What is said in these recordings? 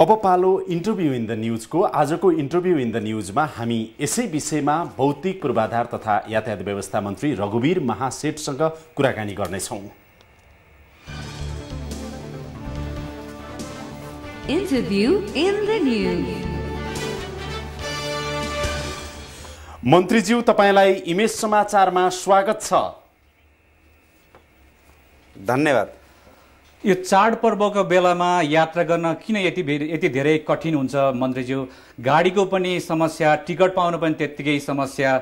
अब पालो interview in the न्युजको आजको इन्टरभ्यू इन द न्युजमा हामी यसै विषयमा भौतिक पूर्वाधार तथा यातायात व्यवस्था मन्त्री रघुवीर महासेठसँग कुराकानी गर्नेछौँ मन्त्रीज्यू तपाईँलाई इमेज समाचारमा स्वागत छ धन्यवाद यो चाडपर्वको बेलामा यात्रा गर्न किन यति यति धेरै कठिन हुन्छ मन्त्रीज्यू गाडीको पनि समस्या टिकट पाउनु पनि त्यत्तिकै समस्या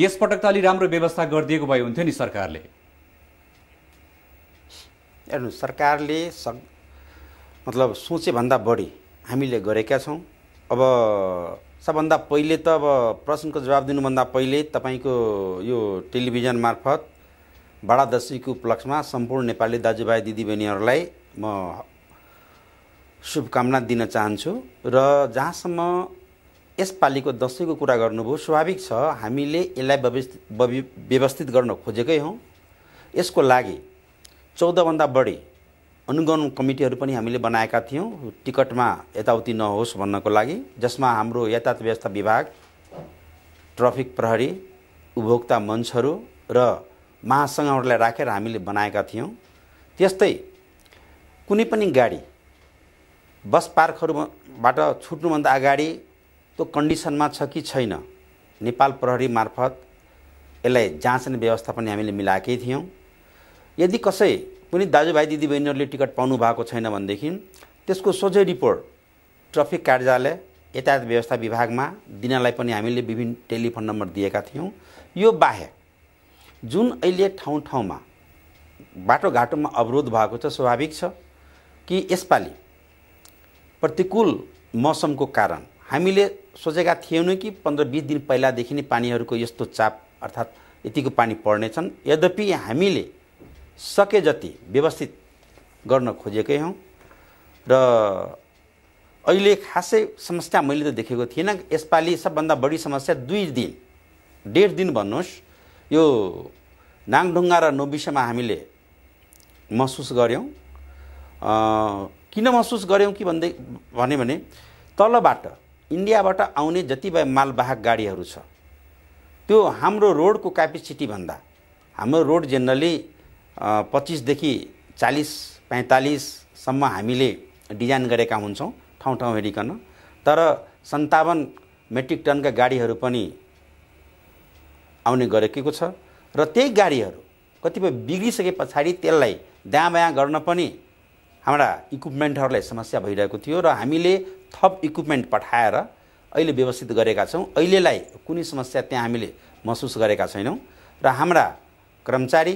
यसपटक त अलिक राम्रो व्यवस्था गरिदिएको भए हुन्थ्यो नि सरकारले हेर्नु सरकारले सक मतलब सोचेभन्दा बढी हामीले गरेका छौँ अब सबभन्दा पहिले त अब प्रश्नको जवाब दिनुभन्दा पहिले तपाईँको यो टेलिभिजन मार्फत दशीको उपलक्ष्यमा सम्पूर्ण नेपाली दाजुभाइ दिदीबहिनीहरूलाई म शुभकामना दिन चाहन्छु र जहाँसम्म यसपालिको दसैँको कुरा गर्नुभयो स्वाभाविक छ हामीले यसलाई व्यवस्थित व्यवस्थित गर्न खोजेकै हौँ यसको लागि चौधभन्दा बढी अनुगमन कमिटीहरू पनि हामीले बनाएका थियौँ टिकटमा यताउति नहोस् भन्नको लागि जसमा हाम्रो यातायात व्यवस्था विभाग ट्राफिक प्रहरी उपभोक्ता मञ्चहरू र महासङ्घहरूलाई राखेर हामीले बनाएका थियौँ त्यस्तै कुनै पनि गाडी बस पार्कहरूबाट छुट्नुभन्दा अगाडि त्यो कन्डिसनमा छ कि छैन नेपाल प्रहरी मार्फत यसलाई जाँच्ने व्यवस्था पनि हामीले मिलाएकै थियौँ यदि कसै कुनै दाजुभाइ दिदीबहिनीहरूले टिकट पाउनु भएको छैन भनेदेखि त्यसको सोझै रिपोर्ट ट्राफिक कार्यालय यातायात व्यवस्था विभागमा दिनलाई पनि हामीले विभिन्न टेलिफोन नम्बर दिएका थियौँ यो बाहेक जुन अहिले ठाउँ ठाउँमा बाटोघाटोमा अवरोध भएको छ स्वाभाविक छ कि यसपालि प्रतिकूल मौसमको कारण हामीले सोचेका थिएनौँ कि पन्ध्र बिस दिन पहिलादेखि नै पानीहरूको यस्तो चाप अर्थात् यतिको पानी पर्नेछन् यद्यपि हामीले सके जति व्यवस्थित गर्न खोजेकै हौँ र अहिले खासै समस्या मैले त देखेको थिइनँ यसपालि सबभन्दा बढी समस्या दुई दिन डेढ दिन भन्नुहोस् यो नाङढुङ्गा र नोबिसेमा हामीले महसुस गऱ्यौँ किन महसुस गऱ्यौँ कि भन्दै भन्यो भने तलबाट इन्डियाबाट आउने जति भए मालवाहक गाडीहरू छ त्यो हाम्रो रोडको क्यापेसिटीभन्दा हाम्रो रोड जेनरली पच्चिसदेखि चालिस पैँतालिससम्म हामीले डिजाइन गरेका हुन्छौँ ठाउँ ठाउँ हेरिकन तर सन्तावन मेट्रिक टनका गाडीहरू पनि आउने गरेको छ र त्यही गाडीहरू कतिपय बिग्रिसके पछाडि त्यसलाई दायाँ गर्न पनि हाम्रा इक्विपमेन्टहरूलाई समस्या भइरहेको थियो र हामीले थप इक्विपमेन्ट पठाएर अहिले व्यवस्थित गरेका छौँ अहिलेलाई कुनै समस्या त्यहाँ हामीले महसुस गरेका छैनौँ र हाम्रा कर्मचारी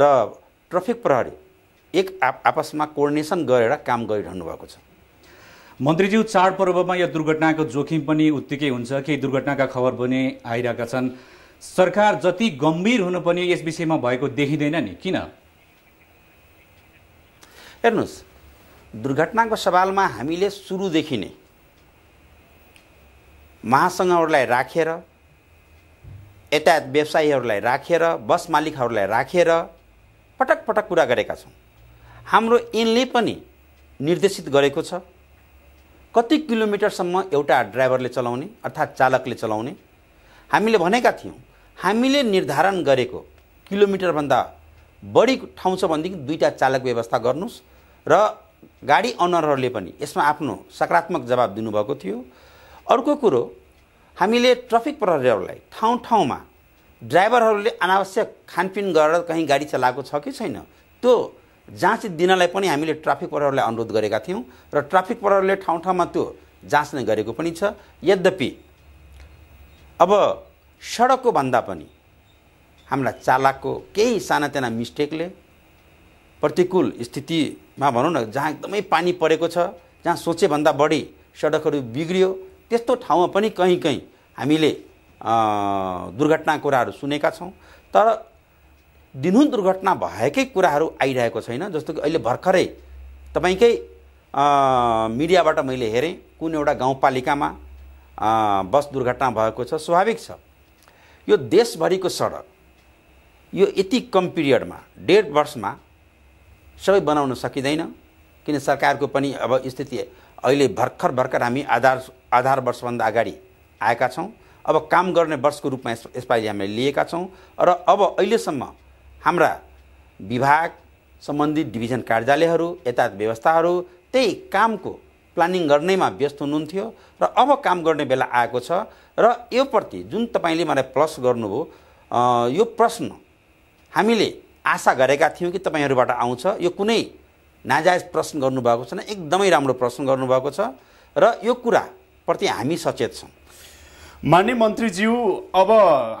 र ट्राफिक प्रहरी एक आपसमा कोर्डिनेसन गरेर काम गरिरहनु भएको छ मन्त्रीज्यू चाडपर्वमा यो दुर्घटनाको जोखिम पनि उत्तिकै हुन्छ केही दुर्घटनाका खबर पनि आइरहेका छन् सरकार जति गम्भीर हुनु पनि यस विषयमा भएको देखिँदैन नि किन हेर्नुहोस् दुर्घटनाको सवालमा हामीले सुरुदेखि नै महासङ्घहरूलाई राखेर रा, यातायात व्यवसायीहरूलाई राखेर रा, बस मालिकहरूलाई राखेर रा, पटक पटक कुरा गरेका छौँ हाम्रो ऐनले पनि निर्देशित गरेको छ कति किलोमिटरसम्म एउटा ड्राइभरले चलाउने अर्थात् चालकले चलाउने हामीले भनेका थियौँ हामीले निर्धारण गरेको किलोमिटरभन्दा बढी ठाउँ छ भनेदेखि दुईवटा चालक व्यवस्था गर्नुहोस् र गाडी अनरहरूले पनि यसमा आफ्नो सकारात्मक जवाब दिनुभएको थियो अर्को कुरो हामीले ट्राफिक प्रहरीहरूलाई ठाउँ ठाउँमा ड्राइभरहरूले अनावश्यक खानपिन गरेर कहीँ गाडी चलाएको छ कि छैन त्यो जाँच दिनलाई पनि हामीले ट्राफिक प्रहरीलाई अनुरोध गरेका थियौँ र ट्राफिक प्रहरीले ठाउँ ठाउँमा त्यो जाँच नै गरेको पनि छ यद्यपि अब सडकको भन्दा पनि हाम्रा चालकको केही सानातिना मिस्टेकले प्रतिकूल स्थितिमा भनौँ न जहाँ एकदमै पानी परेको छ जहाँ सोचेभन्दा बढी सडकहरू बिग्रियो त्यस्तो ठाउँमा पनि कहीँ कहीँ हामीले दुर्घटना कुराहरू सुनेका छौँ तर दिनहुँ दुर्घटना भएकै कुराहरू आइरहेको छैन जस्तो कि अहिले भर्खरै तपाईँकै मिडियाबाट मैले हेरेँ कुन एउटा गाउँपालिकामा बस दुर्घटना भएको छ स्वाभाविक छ यो देशभरिको सडक यो यति कम पिरियडमा डेढ वर्षमा सबै बनाउन सकिँदैन किन सरकारको पनि अब स्थिति अहिले भर्खर भर्खर हामी आधार आधार वर्षभन्दा अगाडि आएका छौँ अब काम गर्ने वर्षको रूपमा यसपालि हामीले लिएका छौँ र अब अहिलेसम्म हाम्रा विभाग सम्बन्धित डिभिजन कार्यालयहरू यता व्यवस्थाहरू त्यही कामको प्लानिङ गर्नेमा व्यस्त हुनुहुन्थ्यो र अब काम गर्ने बेला आएको छ र यो प्रति जुन तपाईँले मलाई प्लस गर्नुभयो यो प्रश्न हामीले आशा गरेका थियौँ कि तपाईँहरूबाट आउँछ यो कुनै नाजायज प्रश्न गर्नुभएको छैन एकदमै राम्रो प्रश्न गर्नुभएको छ र यो कुराप्रति हामी सचेत छौँ मान्य मन्त्रीज्यू अब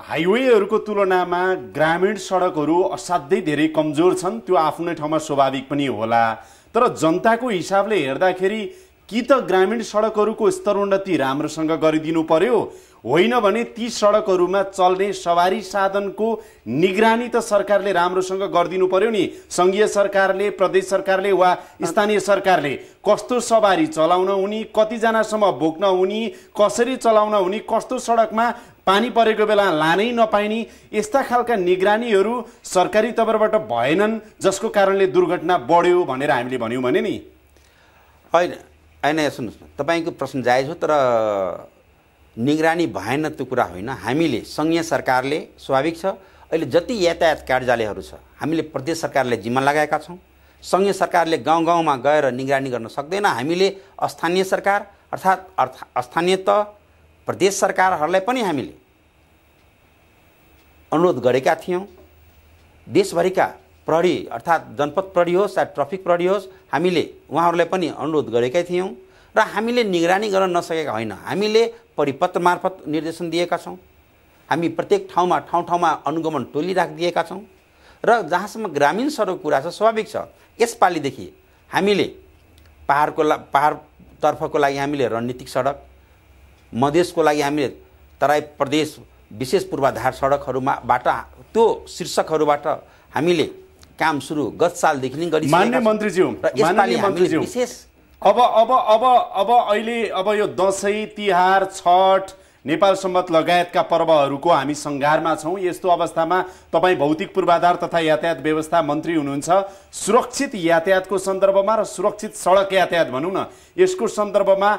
हाइवेहरूको तुलनामा ग्रामीण सडकहरू असाध्यै धेरै कमजोर छन् त्यो आफ्नै ठाउँमा स्वाभाविक पनि होला तर जनताको हिसाबले हेर्दाखेरि कि त ग्रामीण सडकहरूको स्तरोन्नति राम्रोसँग गरिदिनु पर्यो होइन भने ती सडकहरूमा चल्ने सवारी साधनको निगरानी त सरकारले राम्रोसँग गरिदिनु पर्यो नि सङ्घीय सरकारले प्रदेश सरकारले वा स्थानीय सरकारले कस्तो सवारी चलाउन हुने कतिजनासम्म भोग्न हुने कसरी चलाउन हुने कस्तो सडकमा पानी परेको बेला लानै नपाइने यस्ता खालका निगरानीहरू सरकारी तवरबाट भएनन् जसको कारणले दुर्घटना बढ्यो भनेर हामीले भन्यौँ भने नि होइन होइन सुन्नुहोस् न तपाईँको प्रश्न जायज हो तर निगरानी भएन त्यो कुरा होइन हामीले सङ्घीय सरकारले स्वाभाविक छ अहिले जति यातायात कार्यालयहरू छ हामीले प्रदेश सरकारले जिम्मा लगाएका छौँ सङ्घीय सरकारले गाउँ गाउँमा गएर निगरानी गर्न सक्दैन हामीले स्थानीय सरकार अर्थात् अर्थ स्थानीय त प्रदेश सरकारहरूलाई पनि हामीले अनुरोध गरेका थियौँ देशभरिका प्रहरी अर्थात् जनपद प्रहरी होस् या ट्राफिक प्रहरी होस् हामीले उहाँहरूलाई पनि अनुरोध गरेकै थियौँ र हामीले निगरानी गर्न नसकेका होइन हामीले परिपत्र मार्फत निर्देशन दिएका छौँ हामी प्रत्येक ठाउँमा ठाउँ ठाउँमा अनुगमन टोली राखिदिएका छौँ र जहाँसम्म ग्रामीण सडक कुरा छ स्वाभाविक छ यसपालिदेखि हामीले पाहाडको ला पाहाडतर्फको लागि हामीले रणनीतिक सडक मधेसको लागि हामीले तराई प्रदेश विशेष पूर्वाधार सडकहरूमाबाट त्यो शीर्षकहरूबाट हामीले काम सुरु गत सालदेखि नै गरिसकेका मन्त्रीज्यू र यसपालि हामीले विशेष अब अब अब अब अहिले अब यो दसैँ तिहार छठ नेपाल सम्बत लगायतका पर्वहरूको हामी सङ्घारमा छौँ यस्तो अवस्थामा तपाईँ भौतिक पूर्वाधार तथा यातायात व्यवस्था मन्त्री हुनुहुन्छ सुरक्षित यातायातको सन्दर्भमा र सुरक्षित सडक यातायात भनौँ न यसको सन्दर्भमा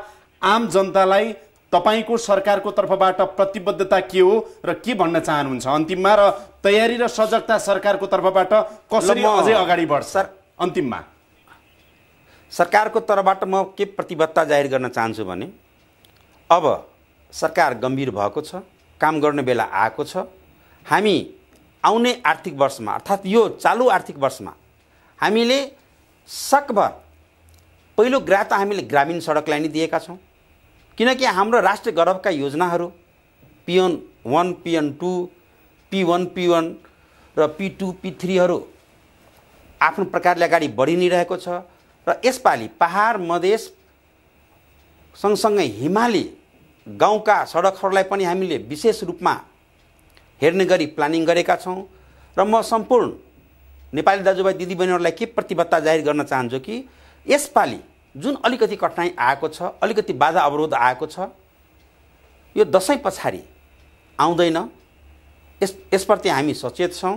आम जनतालाई तपाईँको सरकारको तर्फबाट प्रतिबद्धता के हो र के भन्न चाहनुहुन्छ अन्तिममा र तयारी र सजगता सरकारको तर्फबाट कसरी अझै अगाडि बढ्छ अन्तिममा सरकारको तर्फबाट म के प्रतिबद्धता जाहेर गर्न चाहन्छु भने अब सरकार गम्भीर भएको छ काम गर्ने बेला आएको छ हामी आउने आर्थिक वर्षमा अर्थात् यो चालु आर्थिक वर्षमा हामीले सकभर पहिलो ग्राह त हामीले ग्रामीण सडकलाई नै दिएका छौँ किनकि हाम्रो राष्ट्रिय गौरवका योजनाहरू PN one PN two P one P one र पी टू पी थ्रीहरू आफ्नो प्रकारले अगाडि बढि नै रहेको छ र यसपालि पहाड मधेस सँगसँगै हिमाली गाउँका सडकहरूलाई पनि हामीले विशेष रूपमा हेर्ने गरी प्लानिङ गरेका छौँ र म सम्पूर्ण नेपाली दाजुभाइ दिदीबहिनीहरूलाई के प्रतिबद्धता जाहेर गर्न चाहन्छु कि यसपालि जुन अलिकति कठिनाइ आएको छ अलिकति बाधा अवरोध आएको छ यो दसैँ पछाडि आउँदैन यस यसप्रति हामी सचेत छौँ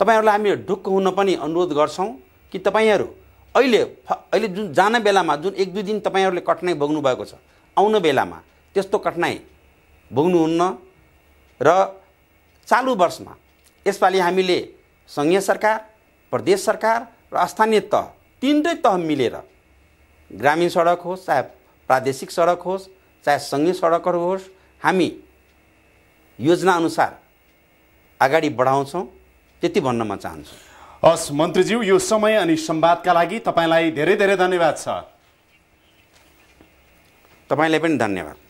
तपाईँहरूलाई हामी ढुक्क हुन पनि अनुरोध गर्छौँ कि तपाईँहरू अहिले अहिले जुन जाने बेलामा जुन एक दुई दिन तपाईँहरूले कठिनाइ भोग्नु भएको छ आउन बेलामा त्यस्तो कठिनाइ भोग्नुहुन्न र चालु वर्षमा यसपालि हामीले सङ्घीय सरकार प्रदेश सरकार र स्थानीय तह तिनटै तह मिलेर ग्रामीण सडक होस् चाहे प्रादेशिक सडक होस् चाहे सङ्घीय सडकहरू होस् हामी योजनाअनुसार अगाडि बढाउँछौँ त्यति भन्न म चाहन्छु हस् मन्त्रीज्यू यो समय अनि संवादका लागि तपाईँलाई धेरै धेरै धन्यवाद छ तपाईँलाई पनि धन्यवाद